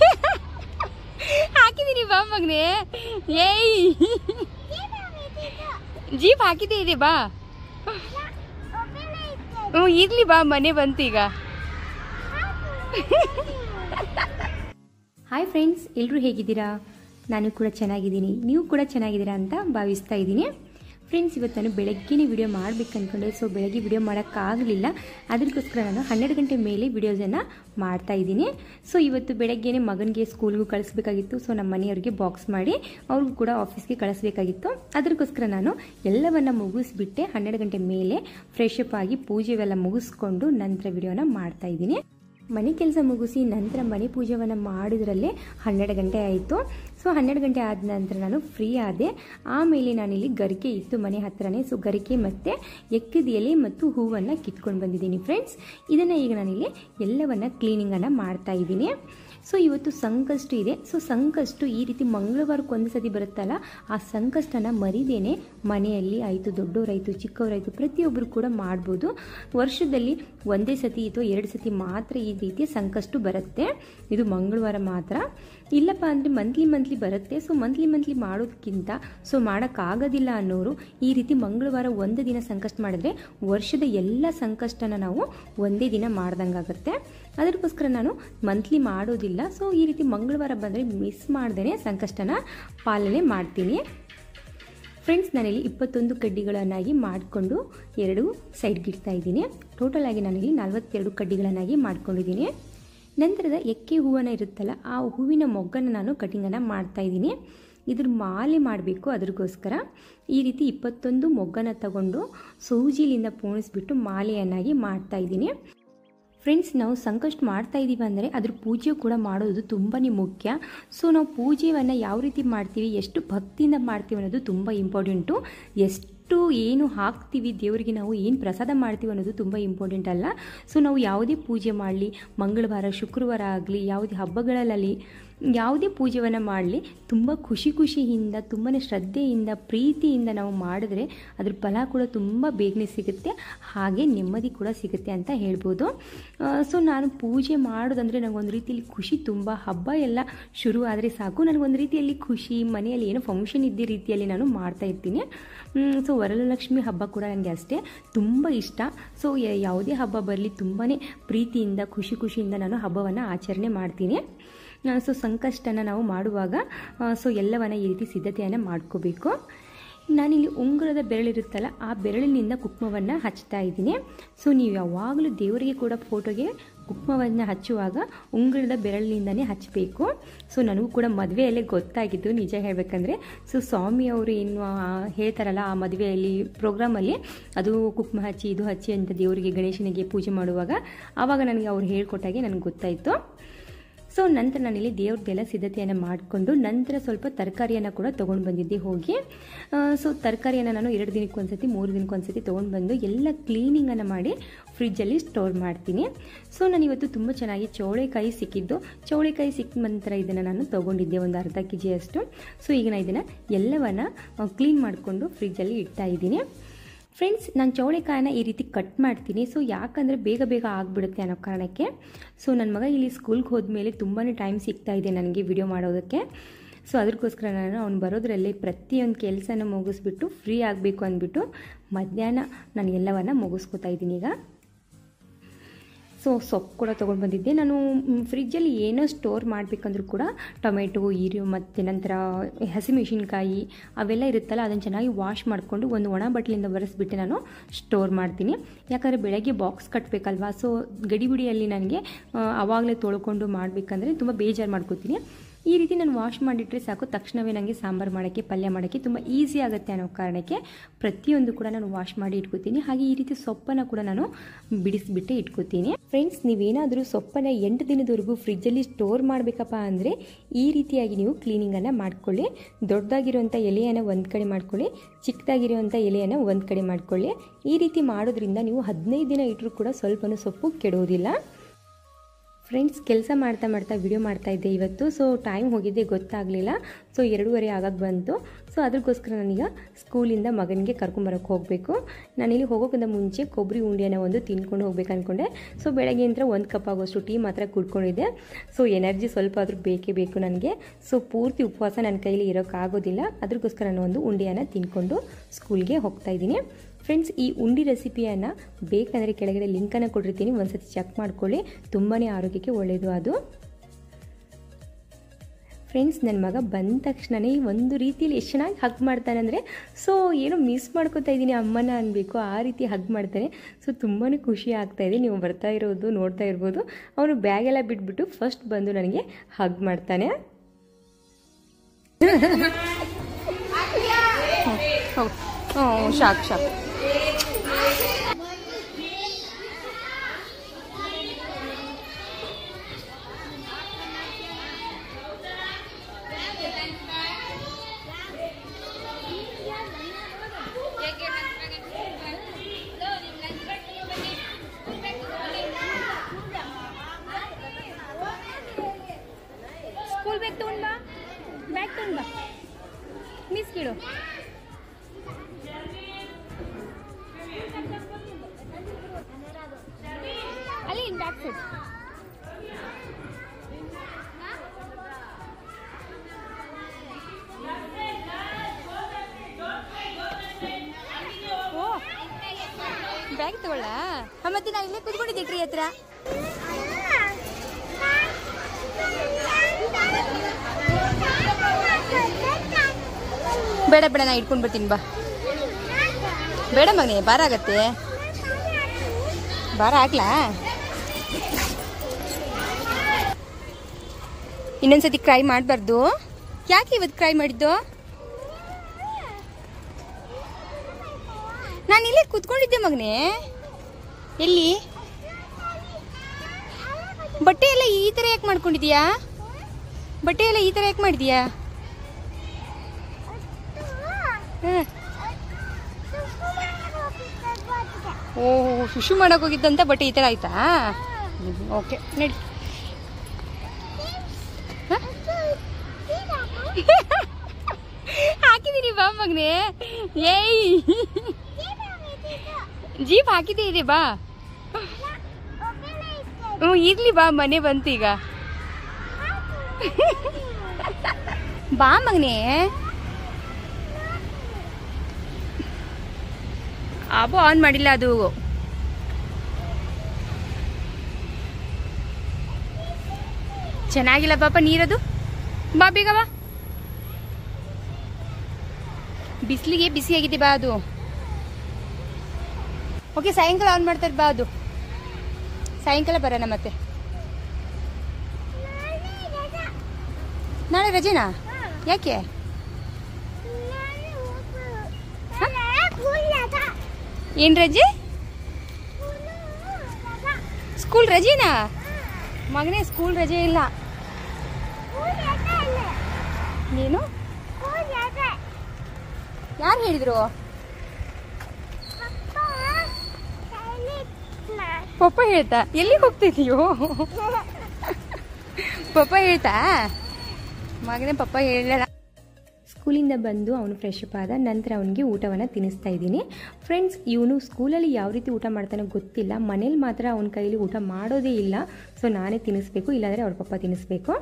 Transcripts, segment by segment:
ಹಾಕಿದೀನಿ ಬಾ ಮಗ್ನೆ ಏಯ್ ಜೀಪ್ ಹಾಕಿದ್ದೆ ಇದೆ ಬಾ ಹ್ಞೂ ಇರ್ಲಿ ಬಾ ಮನೆ ಬಂತು ಈಗ ಹಾಯ್ ಫ್ರೆಂಡ್ಸ್ ಎಲ್ಲರೂ ಹೇಗಿದ್ದೀರಾ ನಾನು ಕೂಡ ಚೆನ್ನಾಗಿದ್ದೀನಿ ನೀವು ಕೂಡ ಚೆನ್ನಾಗಿದ್ದೀರಾ ಅಂತ ಭಾವಿಸ್ತಾ ಇದ್ದೀನಿ ಫ್ರೆಂಡ್ಸ್ ಇವತ್ತು ನಾನು ಬೆಳಗ್ಗೆನೇ ವಿಡಿಯೋ ಮಾಡಬೇಕು ಅಂದ್ಕೊಂಡೆ ಸೊ ಬೆಳಗ್ಗೆ ವಿಡಿಯೋ ಮಾಡೋಕ್ಕಾಗಲಿಲ್ಲ ಅದಕ್ಕೋಸ್ಕರ ನಾನು ಹನ್ನೆರಡು ಗಂಟೆ ಮೇಲೆ ವಿಡಿಯೋಸನ್ನು ಮಾಡ್ತಾ ಇದ್ದೀನಿ ಸೊ ಇವತ್ತು ಬೆಳಗ್ಗೆನೆ ಮಗನಿಗೆ ಸ್ಕೂಲ್ಗೂ ಕಳಿಸ್ಬೇಕಾಗಿತ್ತು ಸೊ ನಮ್ಮ ಮನೆಯವ್ರಿಗೆ ಬಾಕ್ಸ್ ಮಾಡಿ ಅವ್ರಿಗೂ ಕೂಡ ಆಫೀಸ್ಗೆ ಕಳಿಸ್ಬೇಕಾಗಿತ್ತು ಅದಕ್ಕೋಸ್ಕರ ನಾನು ಎಲ್ಲವನ್ನು ಮುಗಿಸ್ಬಿಟ್ಟೆ ಹನ್ನೆರಡು ಗಂಟೆ ಮೇಲೆ ಫ್ರೆಶ್ ಅಪ್ ಆಗಿ ಪೂಜೆ ಎಲ್ಲ ಮುಗಿಸ್ಕೊಂಡು ನಂತರ ವಿಡಿಯೋನ ಮಾಡ್ತಾ ಇದ್ದೀನಿ ಮನೆ ಕೆಲಸ ಮುಗಿಸಿ ನಂತರ ಮನೆ ಪೂಜೆಯನ್ನು ಮಾಡಿದ್ರಲ್ಲೇ ಹನ್ನೆರಡು ಗಂಟೆ ಆಯಿತು ಸೊ ಹನ್ನೆರಡು ಗಂಟೆ ಆದ ನಂತರ ನಾನು ಫ್ರೀ ಆದೆ ಆಮೇಲೆ ನಾನಿಲ್ಲಿ ಗರಿಕೆ ಇತ್ತು ಮನೆ ಹತ್ತಿರನೇ ಸೊ ಗರಿಕೆ ಮತ್ತು ಎಕ್ಕದ ಎಲೆ ಮತ್ತು ಹೂವನ್ನು ಕಿತ್ಕೊಂಡು ಬಂದಿದ್ದೀನಿ ಫ್ರೆಂಡ್ಸ್ ಇದನ್ನು ಈಗ ನಾನಿಲ್ಲಿ ಎಲ್ಲವನ್ನು ಕ್ಲೀನಿಂಗನ್ನು ಮಾಡ್ತಾ ಇದ್ದೀನಿ ಸೊ ಇವತ್ತು ಸಂಕಷ್ಟು ಇದೆ ಸೊ ಸಂಕಷ್ಟು ಈ ರೀತಿ ಮಂಗಳವಾರಕ್ಕೆ ಒಂದು ಸತಿ ಬರುತ್ತಲ್ಲ ಆ ಸಂಕಷ್ಟನ ಮರಿದೇನೆ ಮನೆಯಲ್ಲಿ ಆಯಿತು ದೊಡ್ಡವರಾಯಿತು ಚಿಕ್ಕವರಾಯಿತು ಪ್ರತಿಯೊಬ್ಬರು ಕೂಡ ಮಾಡ್ಬೋದು ವರ್ಷದಲ್ಲಿ ಒಂದೇ ಸತಿ ಅಥವಾ ಎರಡು ಸತಿ ಮಾತ್ರ ಈ ರೀತಿ ಸಂಕಷ್ಟು ಬರುತ್ತೆ ಇದು ಮಂಗಳವಾರ ಮಾತ್ರ ಇಲ್ಲಪ್ಪ ಅಂದರೆ ಮಂತ್ಲಿ ಮಂತ್ಲಿ ಬರುತ್ತೆ ಸೊ ಮಂತ್ಲಿ ಮಂತ್ಲಿ ಮಾಡೋದಕ್ಕಿಂತ ಸೊ ಮಾಡೋಕ್ಕಾಗೋದಿಲ್ಲ ಅನ್ನೋರು ಈ ರೀತಿ ಮಂಗಳವಾರ ಒಂದು ದಿನ ಸಂಕಷ್ಟ ಮಾಡಿದ್ರೆ ವರ್ಷದ ಎಲ್ಲ ಸಂಕಷ್ಟನ ನಾವು ಒಂದೇ ದಿನ ಆಗುತ್ತೆ ಅದಕ್ಕೋಸ್ಕರ ನಾನು ಮಂತ್ಲಿ ಮಾಡೋದಿಲ್ಲ ಸೊ ಈ ರೀತಿ ಮಂಗಳವಾರ ಬಂದರೆ ಮಿಸ್ ಮಾಡ್ದೇ ಸಂಕಷ್ಟನ ಪಾಲನೆ ಮಾಡ್ತೀನಿ ಫ್ರೆಂಡ್ಸ್ ನಾನಿಲ್ಲಿ ಇಪ್ಪತ್ತೊಂದು ಕಡ್ಡಿಗಳನ್ನಾಗಿ ಮಾಡಿಕೊಂಡು ಎರಡು ಸೈಡ್ಗಿಡ್ತಾ ಇದ್ದೀನಿ ಟೋಟಲಾಗಿ ನಾನಿಲ್ಲಿ ನಲ್ವತ್ತೆರಡು ಕಡ್ಡಿಗಳನ್ನಾಗಿ ಮಾಡ್ಕೊಂಡಿದ್ದೀನಿ ನಂತರದ ಎಕ್ಕೆ ಹೂವನ್ನು ಇರುತ್ತಲ್ಲ ಆ ಹೂವಿನ ಮೊಗ್ಗನ್ನು ನಾನು ಕಟಿಂಗನ್ನು ಇದ್ದೀನಿ ಇದ್ರ ಮಾಲೆ ಮಾಡಬೇಕು ಅದಕ್ಕೋಸ್ಕರ ಈ ರೀತಿ ಇಪ್ಪತ್ತೊಂದು ಮೊಗ್ಗನ ತಗೊಂಡು ಸೂಜಿಲಿಂದ ಪೋಣಿಸ್ಬಿಟ್ಟು ಮಾಲೆಯನ್ನಾಗಿ ಮಾಡ್ತಾ ಇದ್ದೀನಿ ಫ್ರೆಂಡ್ಸ್ ನಾವು ಸಂಕಷ್ಟ ಮಾಡ್ತಾ ಇದ್ದೀವಿ ಅಂದರೆ ಅದ್ರ ಪೂಜೆ ಕೂಡ ಮಾಡೋದು ತುಂಬಾ ಮುಖ್ಯ ಸೊ ನಾವು ಪೂಜೆಯನ್ನು ಯಾವ ರೀತಿ ಮಾಡ್ತೀವಿ ಎಷ್ಟು ಭಕ್ತಿಯಿಂದ ಮಾಡ್ತೀವಿ ಅನ್ನೋದು ತುಂಬ ಇಂಪಾರ್ಟೆಂಟು ಎಷ್ಟು ಎಷ್ಟು ಏನು ಹಾಕ್ತೀವಿ ದೇವರಿಗೆ ನಾವು ಏನು ಪ್ರಸಾದ ಮಾಡ್ತೀವಿ ಅನ್ನೋದು ತುಂಬ ಇಂಪಾರ್ಟೆಂಟ್ ಅಲ್ಲ ಸೊ ನಾವು ಯಾವುದೇ ಪೂಜೆ ಮಾಡಲಿ ಮಂಗಳವಾರ ಶುಕ್ರವಾರ ಆಗಲಿ ಯಾವುದೇ ಹಬ್ಬಗಳಲ್ಲಿ ಯಾವುದೇ ಪೂಜೆಯನ್ನು ಮಾಡಲಿ ತುಂಬ ಖುಷಿ ಖುಷಿಯಿಂದ ತುಂಬಾ ಶ್ರದ್ಧೆಯಿಂದ ಪ್ರೀತಿಯಿಂದ ನಾವು ಮಾಡಿದ್ರೆ ಅದ್ರ ಫಲ ಕೂಡ ತುಂಬ ಬೇಗನೆ ಸಿಗುತ್ತೆ ಹಾಗೆ ನೆಮ್ಮದಿ ಕೂಡ ಸಿಗುತ್ತೆ ಅಂತ ಹೇಳ್ಬೋದು ಸೊ ನಾನು ಪೂಜೆ ಮಾಡೋದಂದರೆ ನನಗೊಂದು ರೀತಿಯಲ್ಲಿ ಖುಷಿ ತುಂಬ ಹಬ್ಬ ಎಲ್ಲ ಶುರು ಆದರೆ ಸಾಕು ನನಗೊಂದು ರೀತಿಯಲ್ಲಿ ಖುಷಿ ಮನೆಯಲ್ಲಿ ಏನೋ ಫಂಕ್ಷನ್ ಇದ್ದೇ ರೀತಿಯಲ್ಲಿ ನಾನು ಮಾಡ್ತಾ ಇರ್ತೀನಿ ಸೊ ವರಲಕ್ಷ್ಮಿ ಹಬ್ಬ ಕೂಡ ನನಗೆ ಅಷ್ಟೇ ತುಂಬ ಇಷ್ಟ ಸೊ ಯಾವುದೇ ಹಬ್ಬ ಬರಲಿ ತುಂಬಾ ಪ್ರೀತಿಯಿಂದ ಖುಷಿ ಖುಷಿಯಿಂದ ನಾನು ಹಬ್ಬವನ್ನು ಆಚರಣೆ ಮಾಡ್ತೀನಿ ಸೊ ಸಂಕಷ್ಟನ ನಾವು ಮಾಡುವಾಗ ಸೊ ಎಲ್ಲವನ್ನು ಈ ರೀತಿ ಸಿದ್ಧತೆಯನ್ನು ಮಾಡ್ಕೋಬೇಕು ನಾನಿಲ್ಲಿ ಉಂಗುರದ ಬೆರಳಿರುತ್ತಲ್ಲ ಆ ಬೆರಳಿನಿಂದ ಕುಕ್ಮವನ್ನು ಹಚ್ತಾ ಇದ್ದೀನಿ ಸೊ ನೀವು ಯಾವಾಗಲೂ ದೇವರಿಗೆ ಕೂಡ ಫೋಟೋಗೆ ಕುಕ್ಮವನ್ನು ಹಚ್ಚುವಾಗ ಉಂಗುರದ ಬೆರಳಿನಿಂದನೇ ಹಚ್ಚಬೇಕು ಸೊ ನನಗೂ ಕೂಡ ಮದುವೆಯಲ್ಲೇ ಗೊತ್ತಾಗಿದ್ದು ನಿಜ ಹೇಳಬೇಕಂದ್ರೆ ಸೊ ಸ್ವಾಮಿಯವರು ಏನು ಹೇಳ್ತಾರಲ್ಲ ಆ ಮದುವೆಯಲ್ಲಿ ಪ್ರೋಗ್ರಾಮಲ್ಲಿ ಅದು ಕುಕ್ಮ ಹಚ್ಚಿ ಇದು ಹಚ್ಚಿ ಅಂತ ದೇವರಿಗೆ ಗಣೇಶನಿಗೆ ಪೂಜೆ ಮಾಡುವಾಗ ಆವಾಗ ನನಗೆ ಅವ್ರು ಹೇಳ್ಕೊಟ್ಟಾಗೆ ನನಗೆ ಗೊತ್ತಾಯಿತು ಸೊ ನಂತರ ನಾನಿಲ್ಲಿ ದೇವ್ರದ್ದೆಲ್ಲ ಸಿದ್ಧತೆಯನ್ನು ಮಾಡಿಕೊಂಡು ನಂತರ ಸ್ವಲ್ಪ ತರಕಾರಿಯನ್ನು ಕೂಡ ತೊಗೊಂಡು ಬಂದಿದ್ದೆ ಹೋಗಿ ಸೊ ತರಕಾರಿಯನ್ನು ನಾನು ಎರಡು ದಿನಕ್ಕೆ ಸತಿ ಮೂರು ದಿನಕ್ಕೆ ತೊಗೊಂಡು ಬಂದು ಎಲ್ಲ ಕ್ಲೀನಿಂಗನ್ನು ಮಾಡಿ ಫ್ರಿಜ್ಜಲ್ಲಿ ಸ್ಟೋರ್ ಮಾಡ್ತೀನಿ ಸೊ ನಾನಿವತ್ತು ತುಂಬ ಚೆನ್ನಾಗಿ ಚೌಳೆಕಾಯಿ ಸಿಕ್ಕಿದ್ದು ಚೌಳೆಕಾಯಿ ಸಿಕ್ಕ ನಂತರ ಇದನ್ನು ನಾನು ತೊಗೊಂಡಿದ್ದೆ ಒಂದು ಅರ್ಧ ಕೆ ಜಿಯಷ್ಟು ಸೊ ಈಗ ನಾನು ಇದನ್ನು ಎಲ್ಲವನ್ನು ಕ್ಲೀನ್ ಮಾಡಿಕೊಂಡು ಫ್ರಿಜ್ಜಲ್ಲಿ ಇಡ್ತಾ ಇದ್ದೀನಿ ಫ್ರೆಂಡ್ಸ್ ನಾನು ಚೌಳಿಕಾಯನ್ನ ಈ ರೀತಿ ಕಟ್ ಮಾಡ್ತೀನಿ ಸೊ ಯಾಕಂದರೆ ಬೇಗ ಬೇಗ ಆಗಿಬಿಡುತ್ತೆ ಅನ್ನೋ ಕಾರಣಕ್ಕೆ ಸೊ ನನ್ನ ಮಗ ಇಲ್ಲಿ ಸ್ಕೂಲ್ಗೆ ಹೋದ್ಮೇಲೆ ತುಂಬಾ ಟೈಮ್ ಸಿಗ್ತಾ ಇದೆ ನನಗೆ ವಿಡಿಯೋ ಮಾಡೋದಕ್ಕೆ ಸೊ ಅದಕ್ಕೋಸ್ಕರ ನಾನು ಅವ್ನು ಬರೋದ್ರಲ್ಲಿ ಪ್ರತಿಯೊಂದು ಕೆಲಸನ ಮುಗಿಸ್ಬಿಟ್ಟು ಫ್ರೀ ಆಗಬೇಕು ಅಂದ್ಬಿಟ್ಟು ಮಧ್ಯಾಹ್ನ ನಾನು ಎಲ್ಲವನ್ನು ಮುಗಿಸ್ಕೊತಾ ಇದ್ದೀನಿ ಈಗ ಸೊ ಸೊಪ್ಪು ಕೂಡ ತೊಗೊಂಡು ಬಂದಿದ್ದೆ ನಾನು ಫ್ರಿಜ್ಜಲ್ಲಿ ಏನೋ ಸ್ಟೋರ್ ಮಾಡಬೇಕಂದ್ರೂ ಕೂಡ ಟೊಮೆಟೊ ಈರು ಮತ್ತು ನಂತರ ಹಸಿಮೆಣಸಿನ್ಕಾಯಿ ಅವೆಲ್ಲ ಇರುತ್ತಲ್ಲ ಅದನ್ನು ಚೆನ್ನಾಗಿ ವಾಶ್ ಮಾಡಿಕೊಂಡು ಒಂದು ಒಣ ಬಟ್ಲಿಂದ ಒರೆಸ್ಬಿಟ್ಟು ನಾನು ಸ್ಟೋರ್ ಮಾಡ್ತೀನಿ ಯಾಕಂದರೆ ಬೆಳಗ್ಗೆ ಬಾಕ್ಸ್ ಕಟ್ಟಬೇಕಲ್ವಾ ಸೊ ಗಡಿಬಿಡಿಯಲ್ಲಿ ನನಗೆ ಆವಾಗಲೇ ತೊಳ್ಕೊಂಡು ಮಾಡಬೇಕಂದ್ರೆ ತುಂಬ ಬೇಜಾರು ಮಾಡ್ಕೋತೀನಿ ಈ ರೀತಿ ನಾನು ವಾಶ್ ಮಾಡಿಟ್ರೆ ಸಾಕು ತಕ್ಷಣವೇ ನನಗೆ ಸಾಂಬಾರು ಮಾಡೋಕ್ಕೆ ಪಲ್ಯ ಮಾಡೋಕ್ಕೆ ತುಂಬ ಈಸಿ ಆಗುತ್ತೆ ಅನ್ನೋ ಕಾರಣಕ್ಕೆ ಪ್ರತಿಯೊಂದು ಕೂಡ ನಾನು ವಾಶ್ ಮಾಡಿ ಇಟ್ಕೋತೀನಿ ಹಾಗೆ ಈ ರೀತಿ ಸೊಪ್ಪನ್ನು ಕೂಡ ನಾನು ಬಿಡಿಸಿಬಿಟ್ಟೆ ಇಟ್ಕೋತೀನಿ ಫ್ರೆಂಡ್ಸ್ ನೀವೇನಾದರೂ ಸೊಪ್ಪನ್ನು ಎಂಟು ದಿನದವರೆಗೂ ಫ್ರಿಡ್ಜಲ್ಲಿ ಸ್ಟೋರ್ ಮಾಡಬೇಕಪ್ಪ ಅಂದರೆ ಈ ರೀತಿಯಾಗಿ ನೀವು ಕ್ಲೀನಿಂಗನ್ನು ಮಾಡಿಕೊಳ್ಳಿ ದೊಡ್ಡದಾಗಿರುವಂಥ ಎಲೆಯನ್ನು ಒಂದು ಕಡೆ ಮಾಡ್ಕೊಳ್ಳಿ ಚಿಕ್ಕದಾಗಿರುವಂಥ ಎಲೆಯನ್ನು ಒಂದು ಕಡೆ ಮಾಡ್ಕೊಳ್ಳಿ ಈ ರೀತಿ ಮಾಡೋದ್ರಿಂದ ನೀವು ಹದಿನೈದು ದಿನ ಇಟ್ಟರೂ ಕೂಡ ಸ್ವಲ್ಪ ಸೊಪ್ಪು ಕೆಡೋದಿಲ್ಲ ಫ್ರೆಂಡ್ಸ್ ಕೆಲಸ ಮಾಡ್ತಾ ಮಾಡ್ತಾ ವಿಡಿಯೋ ಮಾಡ್ತಾಯಿದ್ದೆ ಇವತ್ತು ಸೊ ಟೈಮ್ ಹೋಗಿದ್ದೆ ಗೊತ್ತಾಗಲಿಲ್ಲ ಸೊ ಎರಡೂವರೆ ಆಗಕ್ಕೆ ಬಂತು ಸೊ ಅದಕ್ಕೋಸ್ಕರ ನನಗೆ ಸ್ಕೂಲಿಂದ ಮಗನಿಗೆ ಕರ್ಕೊಂಬರಕ್ಕೆ ಹೋಗಬೇಕು ಇಲ್ಲಿ ಹೋಗೋಕ್ಕಿಂತ ಮುಂಚೆ ಕೊಬ್ಬರಿ ಉಂಡೆನ ಒಂದು ತಿನ್ಕೊಂಡು ಹೋಗ್ಬೇಕು ಅಂದ್ಕೊಂಡೆ ಸೊ ಬೆಳಗ್ಗೆ ಅಂದರೆ ಒಂದು ಕಪ್ ಆಗೋಷ್ಟು ಟೀ ಮಾತ್ರ ಕುಡ್ಕೊಂಡಿದ್ದೆ ಸೊ ಎನರ್ಜಿ ಸ್ವಲ್ಪ ಆದರೂ ಬೇಕೇ ಬೇಕು ನನಗೆ ಸೊ ಪೂರ್ತಿ ಉಪವಾಸ ನನ್ನ ಕೈಲಿ ಇರೋಕ್ಕಾಗೋದಿಲ್ಲ ಅದಕ್ಕೋಸ್ಕರ ನಾನು ಒಂದು ಉಂಡೆಯನ್ನು ತಿನ್ಕೊಂಡು ಸ್ಕೂಲ್ಗೆ ಹೋಗ್ತಾಯಿದ್ದೀನಿ ಫ್ರೆಂಡ್ಸ್ ಈ ಉಂಡಿ ರೆಸಿಪಿಯನ್ನು ಬೇಕಂದರೆ ಕೆಳಗಡೆ ಲಿಂಕನ್ನು ಕೊಟ್ಟಿರ್ತೀನಿ ಒಂದ್ಸತಿ ಚೆಕ್ ಮಾಡ್ಕೊಳ್ಳಿ ತುಂಬಾ ಆರೋಗ್ಯಕ್ಕೆ ಒಳ್ಳೆಯದು ಅದು ಫ್ರೆಂಡ್ಸ್ ನನ್ನ ಮಗ ಬಂದ ಈ ಒಂದು ರೀತಿಯಲ್ಲಿ ಎಷ್ಟು ಚೆನ್ನಾಗಿ ಹಗ್ ಮಾಡ್ತಾನೆ ಅಂದರೆ ಸೊ ಏನೋ ಮಿಸ್ ಮಾಡ್ಕೋತಾ ಇದ್ದೀನಿ ಅಮ್ಮನ ಅನ್ಬೇಕು ಆ ರೀತಿ ಹಗ್ ಮಾಡ್ತಾನೆ ಸೊ ತುಂಬಾ ಖುಷಿ ಆಗ್ತಾಯಿದೆ ನೀವು ಬರ್ತಾ ಇರೋದು ನೋಡ್ತಾ ಇರ್ಬೋದು ಅವನು ಬ್ಯಾಗೆಲ್ಲ ಬಿಟ್ಬಿಟ್ಟು ಫಸ್ಟ್ ಬಂದು ನನಗೆ ಹಗ್ ಮಾಡ್ತಾನೆ ಶಾಕ್ ಶಾಕ್ ಮತ್ತೆ ನಾವು ಇಲ್ಲೇ ಕುತ್ಕೊಂಡಿದ್ದೆ ಹತ್ರ ಬೇಡ ಬೇಡ ನಾ ಇಟ್ಕೊಂಡು ಬರ್ತೀನಿ ಬಾ ಬೇಡ ಮಗನೇ ಬಾರ ಆಗತ್ತೆ ಬಾರ ಆಗ್ಲಾ ಇನ್ನೊಂದ್ಸತಿ ಕ್ರೈ ಮಾಡಬಾರ್ದು ಯಾಕೆ ಇವತ್ತು ಕ್ರೈ ಮಾಡಿದ್ದು ನಾನು ಇಲ್ಲೇ ಕೂತ್ಕೊಂಡಿದ್ದೆ ಮಗನೇ ಎಲ್ಲಿ ಬಟ್ಟೆ ಎಲ್ಲ ಈ ತರ ಯಾಕೆ ಮಾಡ್ಕೊಂಡಿದ್ಯಾ ಬಟ್ಟೆ ಎಲ್ಲ ಈ ತರ ಯಾಕೆ ಮಾಡಿದ್ಯಾ ಓಹ್ ಶುಶು ಮಾಡೋಕೆ ಹೋಗಿದ್ದಂತ ಬಟ್ಟೆ ಈ ತರ ಆಯ್ತಾ ಓಕೆ ನಡಿ ಹಾಕಿದೀರಿ ಬಾ ಮಗನೇ ಏಯ್ ಜೀಪ್ ಹಾಕಿದ್ದೀರಿ ಬಾ ಹ್ಞೂ ಇರ್ಲಿ ಬಾ ಮನೆ ಬಂತು ಈಗ ಬಾ ಮಗನೇ ಆಬು ಆನ್ ಮಾಡಿಲ್ಲ ಅದು ಚೆನ್ನಾಗಿಲ್ಲ ಪಾಪ ನೀರದು ಬಾ ಬೇಗ ಬಾ ಬಿಸಿಲಿಗೆ ಬಿಸಿ ಆಗಿದೆ ಬಾ ಅದು ಓಕೆ ಸಾಯಂಕಾಲ ಆನ್ ಮಾಡ್ತಾರೆ ಬಾ ಅದು ಸಾಯಂಕಾಲ ಬರೋಣ ಮತ್ತೆ ನಾಳೆ ರಜೆನಾ ಯಾಕೆ ಏನು ರಜೆ ಸ್ಕೂಲ್ ರಜೆನಾ ಮಗನೇ ಸ್ಕೂಲ್ ರಜೆ ಇಲ್ಲ ನೀನು ಯಾರು ಹೇಳಿದ್ರು ಪಪ್ಪ ಹೇಳ್ತಾ ಎಲ್ಲಿಗೆ ಹೋಗ್ತಿದ್ಯೋ ಪಪ್ಪ ಹೇಳ್ತಾ ಮಗನೇ ಪಪ್ಪ ಹೇಳಲ್ಲ ಸ್ಕೂಲಿಂದ ಬಂದು ಅವನು ಫ್ರೆಶ್ ಆದ ನಂತರ ಅವನಿಗೆ ಊಟವನ್ನು ತಿನ್ನಿಸ್ತಾ ಇದ್ದೀನಿ ಫ್ರೆಂಡ್ಸ್ ಇವನು ಸ್ಕೂಲಲ್ಲಿ ಯಾವ ರೀತಿ ಊಟ ಮಾಡ್ತಾನೋ ಗೊತ್ತಿಲ್ಲ ಮನೇಲಿ ಮಾತ್ರ ಅವನ ಕೈಯಲ್ಲಿ ಊಟ ಮಾಡೋದೇ ಇಲ್ಲ ಸೊ ನಾನೇ ತಿನ್ನಿಸ್ಬೇಕು ಇಲ್ಲಾಂದರೆ ಅವ್ರ ಪಪ್ಪ ತಿನ್ನಿಸ್ಬೇಕು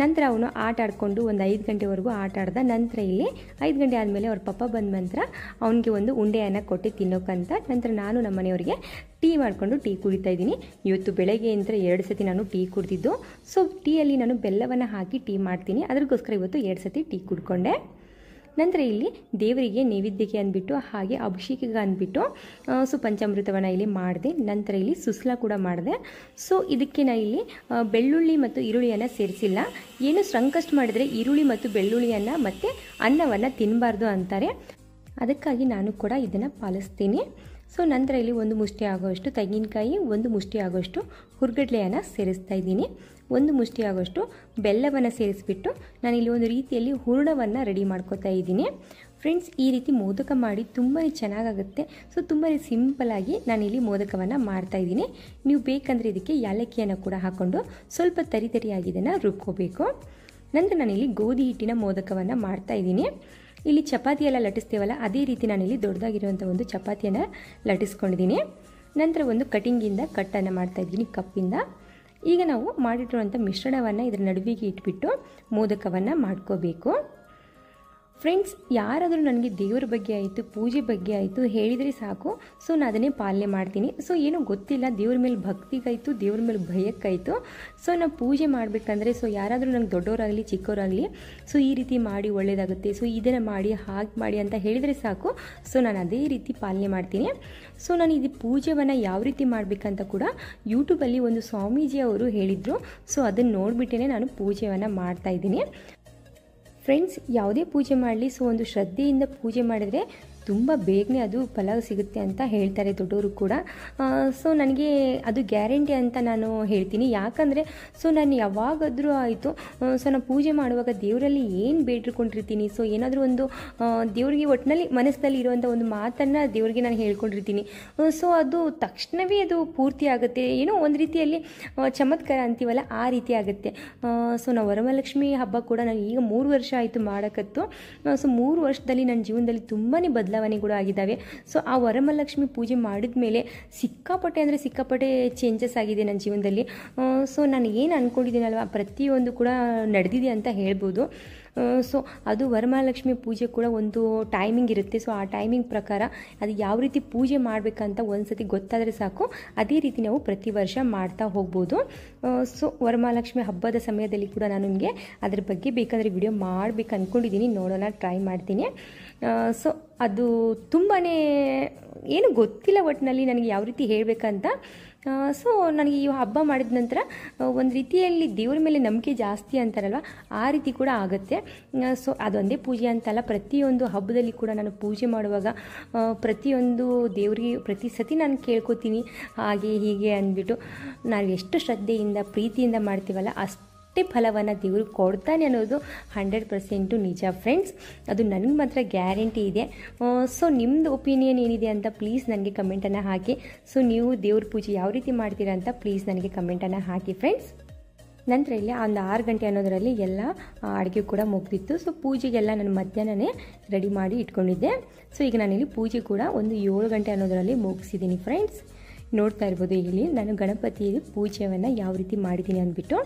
ನಂತರ ಅವನು ಆಟ ಆಡಿಕೊಂಡು ಒಂದು ಐದು ಗಂಟೆವರೆಗೂ ಆಟ ಆಡ್ದ ನಂತರ ಇಲ್ಲಿ ಐದು ಗಂಟೆ ಆದಮೇಲೆ ಅವ್ರ ಪಪ್ಪ ಬಂದ ನಂತರ ಅವನಿಗೆ ಒಂದು ಉಂಡೆಯನ್ನು ಕೊಟ್ಟು ತಿನ್ನೋಕ್ಕಂತ ನಂತರ ನಾನು ನಮ್ಮ ಮನೆಯವರಿಗೆ ಟೀ ಮಾಡಿಕೊಂಡು ಟೀ ಕುಡಿತಾ ಇದ್ದೀನಿ ಇವತ್ತು ಬೆಳಗ್ಗೆ ಅಂದರೆ ಎರಡು ಸತಿ ನಾನು ಟೀ ಕುಡಿದಿದ್ದು ಸೊ ಟೀಯಲ್ಲಿ ನಾನು ಬೆಲ್ಲವನ್ನು ಹಾಕಿ ಟೀ ಮಾಡ್ತೀನಿ ಅದಕ್ಕೋಸ್ಕರ ಇವತ್ತು ಎರಡು ಸತಿ ಟೀ ಕುಡ್ಕೊಂಡೆ ನಂತರ ಇಲ್ಲಿ ದೇವರಿಗೆ ನೈವೇದ್ಯಕ್ಕೆ ಅಂದ್ಬಿಟ್ಟು ಹಾಗೆ ಅಭಿಷೇಕಿಗೆ ಅಂದ್ಬಿಟ್ಟು ಸೊ ಪಂಚಾಮೃತವನ್ನು ಇಲ್ಲಿ ಮಾಡಿದೆ ನಂತರ ಇಲ್ಲಿ ಸುಸ್ಲ ಕೂಡ ಮಾಡಿದೆ ಸೊ ಇದಕ್ಕೆ ನಾ ಇಲ್ಲಿ ಬೆಳ್ಳುಳ್ಳಿ ಮತ್ತು ಈರುಳ್ಳಿಯನ್ನು ಸೇರಿಸಿಲ್ಲ ಏನು ಸಂಕಷ್ಟ ಮಾಡಿದರೆ ಈರುಳ್ಳಿ ಮತ್ತು ಬೆಳ್ಳುಳ್ಳಿಯನ್ನು ಮತ್ತು ಅನ್ನವನ್ನು ತಿನ್ನಬಾರ್ದು ಅಂತಾರೆ ಅದಕ್ಕಾಗಿ ನಾನು ಕೂಡ ಇದನ್ನು ಪಾಲಿಸ್ತೀನಿ ಸೊ ನಂತರ ಇಲ್ಲಿ ಒಂದು ಮುಷ್ಟಿ ಆಗೋಷ್ಟು ತೆಂಗಿನಕಾಯಿ ಒಂದು ಮುಷ್ಟಿ ಆಗೋಷ್ಟು ಹುರ್ಗಡ್ಲೆಯನ್ನು ಸೇರಿಸ್ತಾ ಇದ್ದೀನಿ ಒಂದು ಮುಷ್ಟಿಯಾಗೋಷ್ಟು ಬೆಲ್ಲವನ್ನು ಸೇರಿಸ್ಬಿಟ್ಟು ನಾನಿಲ್ಲಿ ಒಂದು ರೀತಿಯಲ್ಲಿ ಹೂರ್ಣವನ್ನು ರೆಡಿ ಮಾಡ್ಕೋತಾ ಇದ್ದೀನಿ ಫ್ರೆಂಡ್ಸ್ ಈ ರೀತಿ ಮೋದಕ ಮಾಡಿ ತುಂಬಾ ಚೆನ್ನಾಗಾಗುತ್ತೆ ಸೊ ತುಂಬಾ ಸಿಂಪಲಾಗಿ ನಾನಿಲ್ಲಿ ಮೋದಕವನ್ನು ಇದ್ದೀನಿ ನೀವು ಬೇಕಂದರೆ ಇದಕ್ಕೆ ಯಾಲಕ್ಕಿಯನ್ನು ಕೂಡ ಹಾಕ್ಕೊಂಡು ಸ್ವಲ್ಪ ತರಿ ಇದನ್ನು ರುಬ್ಕೋಬೇಕು ನಂತರ ನಾನಿಲ್ಲಿ ಗೋಧಿ ಹಿಟ್ಟಿನ ಮೋದಕವನ್ನು ಮಾಡ್ತಾ ಇದ್ದೀನಿ ಇಲ್ಲಿ ಚಪಾತಿ ಎಲ್ಲ ಅದೇ ರೀತಿ ನಾನಿಲ್ಲಿ ದೊಡ್ಡದಾಗಿರುವಂಥ ಒಂದು ಚಪಾತಿಯನ್ನು ಲಟಿಸ್ಕೊಂಡಿದ್ದೀನಿ ನಂತರ ಒಂದು ಕಟಿಂಗಿಂದ ಕಟ್ಟನ್ನು ಮಾಡ್ತಾಯಿದ್ದೀನಿ ಕಪ್ಪಿಂದ ಈಗ ನಾವು ಮಾಡಿಟ್ಟಿರುವಂಥ ಮಿಶ್ರಣವನ್ನು ಇದರ ನಡುವಿಗೆ ಇಟ್ಬಿಟ್ಟು ಮೋದಕವನ್ನು ಮಾಡ್ಕೋಬೇಕು ಫ್ರೆಂಡ್ಸ್ ಯಾರಾದರೂ ನನಗೆ ದೇವ್ರ ಬಗ್ಗೆ ಆಯಿತು ಪೂಜೆ ಬಗ್ಗೆ ಆಯಿತು ಹೇಳಿದರೆ ಸಾಕು ಸೊ ನಾನು ಅದನ್ನೇ ಪಾಲನೆ ಮಾಡ್ತೀನಿ ಸೊ ಏನೂ ಗೊತ್ತಿಲ್ಲ ದೇವ್ರ ಮೇಲೆ ಭಕ್ತಿಗಾಯಿತು ದೇವ್ರ ಮೇಲೆ ಭಯಕ್ಕಾಯಿತು ಸೊ ನಾವು ಪೂಜೆ ಮಾಡಬೇಕಂದ್ರೆ ಸೊ ಯಾರಾದರೂ ನಂಗೆ ದೊಡ್ಡವರಾಗಲಿ ಚಿಕ್ಕವರಾಗಲಿ ಸೊ ಈ ರೀತಿ ಮಾಡಿ ಒಳ್ಳೆಯದಾಗುತ್ತೆ ಸೊ ಇದನ್ನು ಮಾಡಿ ಹಾಗೆ ಮಾಡಿ ಅಂತ ಹೇಳಿದರೆ ಸಾಕು ಸೊ ನಾನು ಅದೇ ರೀತಿ ಪಾಲನೆ ಮಾಡ್ತೀನಿ ಸೊ ನಾನು ಇದು ಪೂಜೆವನ್ನು ಯಾವ ರೀತಿ ಮಾಡಬೇಕಂತ ಕೂಡ ಯೂಟ್ಯೂಬಲ್ಲಿ ಒಂದು ಸ್ವಾಮೀಜಿ ಅವರು ಹೇಳಿದರು ಸೊ ಅದನ್ನು ನೋಡಿಬಿಟ್ಟೇ ನಾನು ಪೂಜೆಯನ್ನು ಮಾಡ್ತಾಯಿದ್ದೀನಿ ಫ್ರೆಂಡ್ಸ್ ಯಾವುದೇ ಪೂಜೆ ಮಾಡಲಿ ಸೊ ಒಂದು ಶ್ರದ್ಧೆಯಿಂದ ಪೂಜೆ ಮಾಡಿದರೆ ತುಂಬ ಬೇಗನೆ ಅದು ಫಲ ಸಿಗುತ್ತೆ ಅಂತ ಹೇಳ್ತಾರೆ ದೊಡ್ಡವರು ಕೂಡ ಸೊ ನನಗೆ ಅದು ಗ್ಯಾರಂಟಿ ಅಂತ ನಾನು ಹೇಳ್ತೀನಿ ಯಾಕಂದರೆ ಸೊ ನಾನು ಯಾವಾಗಾದರೂ ಆಯಿತು ಸೊ ನಾನು ಪೂಜೆ ಮಾಡುವಾಗ ದೇವರಲ್ಲಿ ಏನು ಬೇಡಿಕೊಂಡಿರ್ತೀನಿ ಸೊ ಏನಾದರೂ ಒಂದು ದೇವ್ರಿಗೆ ಒಟ್ಟಿನಲ್ಲಿ ಮನಸ್ಸಿನಲ್ಲಿ ಇರುವಂಥ ಒಂದು ಮಾತನ್ನು ದೇವ್ರಿಗೆ ನಾನು ಹೇಳ್ಕೊಂಡಿರ್ತೀನಿ ಸೊ ಅದು ತಕ್ಷಣವೇ ಅದು ಪೂರ್ತಿ ಆಗುತ್ತೆ ಏನೋ ಒಂದು ರೀತಿಯಲ್ಲಿ ಚಮತ್ಕಾರ ಅಂತೀವಲ್ಲ ಆ ರೀತಿ ಆಗುತ್ತೆ ಸೊ ನಾವು ವರಮಹಾಲಕ್ಷ್ಮಿ ಹಬ್ಬ ಕೂಡ ನಾನು ಈಗ ಮೂರು ವರ್ಷ ಆಯಿತು ಮಾಡೋಕ್ಕತ್ತು ಸೊ ಮೂರು ವರ್ಷದಲ್ಲಿ ನನ್ನ ಜೀವನದಲ್ಲಿ ತುಂಬಾ ಬದಲಾವಣೆ ಬದಲಾವಣೆಗಳು ಆಗಿದ್ದಾವೆ ಸೊ ಆ ವರಮಹಾಲಕ್ಷ್ಮಿ ಪೂಜೆ ಮಾಡಿದ ಮೇಲೆ ಸಿಕ್ಕಾಪಟ್ಟೆ ಅಂದರೆ ಸಿಕ್ಕಾಪಟ್ಟೆ ಚೇಂಜಸ್ ಆಗಿದೆ ನನ್ನ ಜೀವನದಲ್ಲಿ ಸೊ ನಾನು ಏನು ಅಂದ್ಕೊಂಡಿದ್ದೀನಲ್ವ ಪ್ರತಿಯೊಂದು ಕೂಡ ನಡೆದಿದೆ ಅಂತ ಹೇಳ್ಬೋದು ಸೊ ಅದು ವರಮಹಾಲಕ್ಷ್ಮಿ ಪೂಜೆ ಕೂಡ ಒಂದು ಟೈಮಿಂಗ್ ಇರುತ್ತೆ ಸೊ ಆ ಟೈಮಿಂಗ್ ಪ್ರಕಾರ ಅದು ಯಾವ ರೀತಿ ಪೂಜೆ ಮಾಡಬೇಕಂತ ಒಂದು ಸತಿ ಗೊತ್ತಾದರೆ ಸಾಕು ಅದೇ ರೀತಿ ನಾವು ಪ್ರತಿ ವರ್ಷ ಮಾಡ್ತಾ ಹೋಗ್ಬೋದು ಸೊ ವರಮಹಾಲಕ್ಷ್ಮಿ ಹಬ್ಬದ ಸಮಯದಲ್ಲಿ ಕೂಡ ನಾನು ನಿಮಗೆ ಅದ್ರ ಬಗ್ಗೆ ಬೇಕಾದರೆ ವಿಡಿಯೋ ಮಾಡಬೇಕು ಅಂದ್ಕೊಂಡಿದ್ದೀನಿ ನೋಡೋಣ ಟ್ರೈ ಮಾಡ್ತೀನಿ ಸೊ ಅದು ತುಂಬಾ ಏನು ಗೊತ್ತಿಲ್ಲ ಒಟ್ಟಿನಲ್ಲಿ ನನಗೆ ಯಾವ ರೀತಿ ಹೇಳಬೇಕಂತ ಸೊ ನನಗೆ ಈ ಹಬ್ಬ ಮಾಡಿದ ನಂತರ ಒಂದು ರೀತಿಯಲ್ಲಿ ದೇವ್ರ ಮೇಲೆ ನಂಬಿಕೆ ಜಾಸ್ತಿ ಅಂತಾರಲ್ವ ಆ ರೀತಿ ಕೂಡ ಆಗುತ್ತೆ ಸೊ ಅದೊಂದೇ ಪೂಜೆ ಅಂತಲ್ಲ ಪ್ರತಿಯೊಂದು ಹಬ್ಬದಲ್ಲಿ ಕೂಡ ನಾನು ಪೂಜೆ ಮಾಡುವಾಗ ಪ್ರತಿಯೊಂದು ದೇವರಿಗೆ ಪ್ರತಿ ಸತಿ ನಾನು ಕೇಳ್ಕೊತೀನಿ ಹಾಗೆ ಹೀಗೆ ಅಂದ್ಬಿಟ್ಟು ನಾವು ಎಷ್ಟು ಶ್ರದ್ಧೆಯಿಂದ ಪ್ರೀತಿಯಿಂದ ಮಾಡ್ತೀವಲ್ಲ ಅಷ್ಟು ಅಷ್ಟೇ ಫಲವನ್ನು ದೇವರು ಕೊಡ್ತಾನೆ ಅನ್ನೋದು ಹಂಡ್ರೆಡ್ ಪರ್ಸೆಂಟು ನಿಜ ಫ್ರೆಂಡ್ಸ್ ಅದು ನನಗೆ ಮಾತ್ರ ಗ್ಯಾರಂಟಿ ಇದೆ ಸೊ ನಿಮ್ಮದು ಒಪಿನಿಯನ್ ಏನಿದೆ ಅಂತ ಪ್ಲೀಸ್ ನನಗೆ ಕಮೆಂಟನ್ನು ಹಾಕಿ ಸೊ ನೀವು ದೇವ್ರ ಪೂಜೆ ಯಾವ ರೀತಿ ಮಾಡ್ತೀರಾ ಅಂತ ಪ್ಲೀಸ್ ನನಗೆ ಕಮೆಂಟನ್ನು ಹಾಕಿ ಫ್ರೆಂಡ್ಸ್ ನಂತರ ಇಲ್ಲಿ ಒಂದು ಆರು ಗಂಟೆ ಅನ್ನೋದರಲ್ಲಿ ಎಲ್ಲ ಅಡುಗೆ ಕೂಡ ಮುಗ್ದಿತ್ತು ಸೊ ಪೂಜೆಗೆಲ್ಲ ನಾನು ಮಧ್ಯಾಹ್ನನೇ ರೆಡಿ ಮಾಡಿ ಇಟ್ಕೊಂಡಿದ್ದೆ ಸೊ ಈಗ ನಾನಿಲ್ಲಿ ಪೂಜೆ ಕೂಡ ಒಂದು ಏಳು ಗಂಟೆ ಅನ್ನೋದರಲ್ಲಿ ಮುಗಿಸಿದ್ದೀನಿ ಫ್ರೆಂಡ್ಸ್ ನೋಡ್ತಾ ಇರ್ಬೋದು ಇಲ್ಲಿ ನಾನು ಗಣಪತಿ ಪೂಜೆಯನ್ನು ಯಾವ ರೀತಿ ಮಾಡಿದ್ದೀನಿ ಅಂದ್ಬಿಟ್ಟು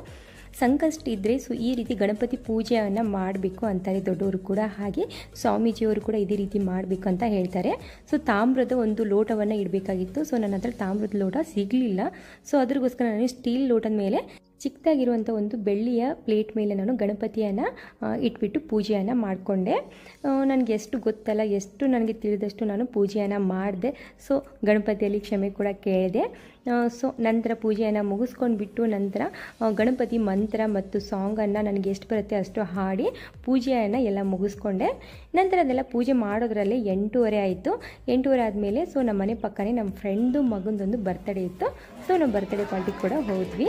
ಸಂಕಷ್ಟ ಇದ್ದರೆ ಸೊ ಈ ರೀತಿ ಗಣಪತಿ ಪೂಜೆಯನ್ನು ಮಾಡಬೇಕು ಅಂತಾರೆ ದೊಡ್ಡವರು ಕೂಡ ಹಾಗೆ ಸ್ವಾಮೀಜಿಯವರು ಕೂಡ ಇದೇ ರೀತಿ ಮಾಡಬೇಕು ಅಂತ ಹೇಳ್ತಾರೆ ಸೊ ತಾಮ್ರದ ಒಂದು ಲೋಟವನ್ನು ಇಡಬೇಕಾಗಿತ್ತು ಸೊ ನನ್ನ ಹತ್ರ ತಾಮ್ರದ ಲೋಟ ಸಿಗಲಿಲ್ಲ ಸೊ ಅದ್ರಗೋಸ್ಕರ ನಾನು ಸ್ಟೀಲ್ ಲೋಟದ ಮೇಲೆ ಚಿಕ್ಕದಾಗಿರುವಂಥ ಒಂದು ಬೆಳ್ಳಿಯ ಪ್ಲೇಟ್ ಮೇಲೆ ನಾನು ಗಣಪತಿಯನ್ನು ಇಟ್ಬಿಟ್ಟು ಪೂಜೆಯನ್ನು ಮಾಡಿಕೊಂಡೆ ನನಗೆ ಎಷ್ಟು ಗೊತ್ತಲ್ಲ ಎಷ್ಟು ನನಗೆ ತಿಳಿದಷ್ಟು ನಾನು ಪೂಜೆಯನ್ನು ಮಾಡಿದೆ ಸೊ ಗಣಪತಿಯಲ್ಲಿ ಕ್ಷಮೆ ಕೂಡ ಕೇಳಿದೆ ಸೊ ನಂತರ ಪೂಜೆಯನ್ನು ಮುಗಿಸ್ಕೊಂಡ್ಬಿಟ್ಟು ನಂತರ ಗಣಪತಿ ಮಂತ್ರ ಮತ್ತು ಸಾಂಗನ್ನು ನನಗೆ ಎಷ್ಟು ಬರುತ್ತೆ ಅಷ್ಟು ಹಾಡಿ ಪೂಜೆಯನ್ನು ಎಲ್ಲ ಮುಗಿಸ್ಕೊಂಡೆ ನಂತರ ಅದೆಲ್ಲ ಪೂಜೆ ಮಾಡೋದ್ರಲ್ಲೇ ಎಂಟೂವರೆ ಆಯಿತು ಎಂಟೂವರೆ ಆದಮೇಲೆ ಸೊ ನಮ್ಮ ಮನೆ ಪಕ್ಕನೇ ನಮ್ಮ ಫ್ರೆಂಡು ಮಗಂದೊಂದು ಬರ್ತಡೇ ಇತ್ತು ಸೊ ನಾವು ಬರ್ತಡೇ ಪಾರ್ಟಿಗೆ ಕೂಡ ಹೋದ್ವಿ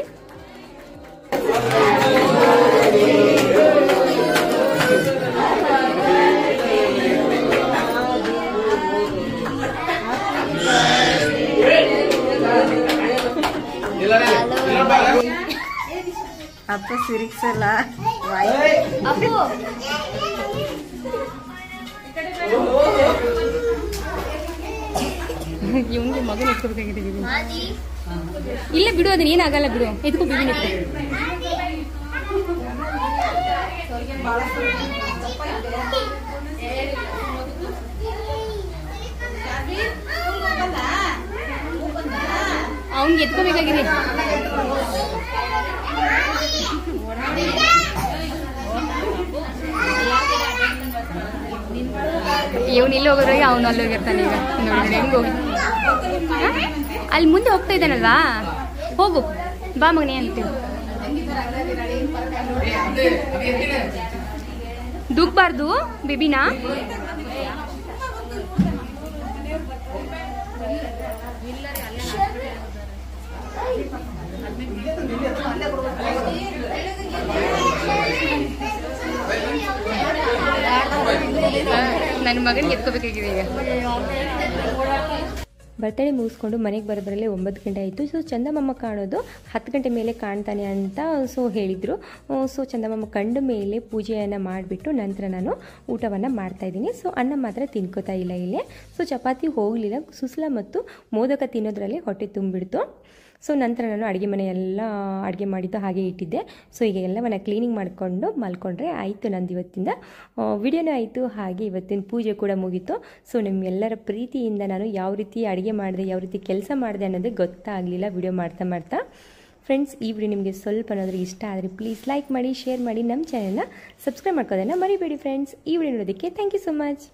ಅಪ್ಪ ಸಿರಿಕ್ಸಲ್ಲ ಇವಂಗೆ ಮಗನ ಎತ್ಕೋಬೇಕಾಗಿದೆ ಇಲ್ಲ ಬಿಡು ಅದನ್ನ ಏನಾಗಲ್ಲ ಬಿಡು ಎದ್ಕೋ ಬಿಡಿ ಎತ್ಕೋ ಅವ್ನಿಗೆ ಎತ್ಕೋಬೇಕಾಗಿದೆ ಇಲ್ಲಿ ಹೋಗೋದ್ರಾಗೆ ಅವನು ಅಲ್ಲಿ ಹೋಗಿರ್ತಾನೆ ಈಗ ನೋಡಿ ಹೋಗಿ ಅಲ್ಲಿ ಮುಂದೆ ಹೋಗ್ತಾ ಇದ್ದಾನಲ್ವಾ ಹೋಗು ಬಾ ಮಗನೇ ಅಂತೀವಿ ದುಗ್ಬಾರ್ದು ಬಿಬಿನಾ ನನ್ನ ಎತ್ಕೋಬೇಕಾಗಿದೆ ಮುಗಿಸ್ಕೊಂಡು ಮನೆಗೆ ಬರೋದ್ರಲ್ಲೇ ಒಂಬತ್ತು ಗಂಟೆ ಆಯಿತು ಸೊ ಚಂದಮ್ಮ ಕಾಣೋದು ಹತ್ತು ಗಂಟೆ ಮೇಲೆ ಕಾಣ್ತಾನೆ ಅಂತ ಸೊ ಹೇಳಿದರು ಸೊ oh, ಚಂದಮ್ಮ ಕಂಡ ಮೇಲೆ ಪೂಜೆಯನ್ನು ಮಾಡಿಬಿಟ್ಟು ನಂತರ ನಾನು ಊಟವನ್ನು ಮಾಡ್ತಾಯಿದ್ದೀನಿ ಸೊ ಅನ್ನ ಮಾತ್ರ ತಿನ್ಕೋತಾ ಇಲ್ಲ ಇಲ್ಲೇ ಸೊ ಚಪಾತಿ ಹೋಗಲಿಲ್ಲ ಸುಸ್ಲ ಮತ್ತು ಮೋದಕ ತಿನ್ನೋದ್ರಲ್ಲಿ ಹೊಟ್ಟೆ ತುಂಬಿಡ್ತು ಸೊ ನಂತರ ನಾನು ಅಡುಗೆ ಮನೆಯೆಲ್ಲ ಅಡುಗೆ ಮಾಡಿದ್ದು ಹಾಗೆ ಇಟ್ಟಿದ್ದೆ ಸೊ ಈಗ ಎಲ್ಲವನ್ನ ಕ್ಲೀನಿಂಗ್ ಮಾಡಿಕೊಂಡು ಮಲ್ಕೊಂಡ್ರೆ ಆಯಿತು ನಂದು ಇವತ್ತಿಂದ ವಿಡಿಯೋನೂ ಆಯಿತು ಹಾಗೆ ಇವತ್ತಿನ ಪೂಜೆ ಕೂಡ ಮುಗೀತು ಸೊ ನಿಮ್ಮೆಲ್ಲರ ಪ್ರೀತಿಯಿಂದ ನಾನು ಯಾವ ರೀತಿ ಅಡುಗೆ ಮಾಡಿದೆ ಯಾವ ರೀತಿ ಕೆಲಸ ಮಾಡಿದೆ ಅನ್ನೋದು ಗೊತ್ತಾಗಲಿಲ್ಲ ವಿಡಿಯೋ ಮಾಡ್ತಾ ಮಾಡ್ತಾ ಫ್ರೆಂಡ್ಸ್ ಈ ವಿಡಿಯೋ ನಿಮಗೆ ಸ್ವಲ್ಪ ಅನ್ನೋದ್ರಿಗೆ ಇಷ್ಟ ಆದರೆ ಪ್ಲೀಸ್ ಲೈಕ್ ಮಾಡಿ ಶೇರ್ ಮಾಡಿ ನಮ್ಮ ಚಾನೆಲ್ನ ಸಬ್ಸ್ಕ್ರೈಬ್ ಮಾಡ್ಕೋದನ್ನು ಮರಿಬೇಡಿ ಫ್ರೆಂಡ್ಸ್ ಈ ವಿಡಿಯೋ ನೋಡೋದಕ್ಕೆ ಥ್ಯಾಂಕ್ ಯು ಸೊ ಮಚ್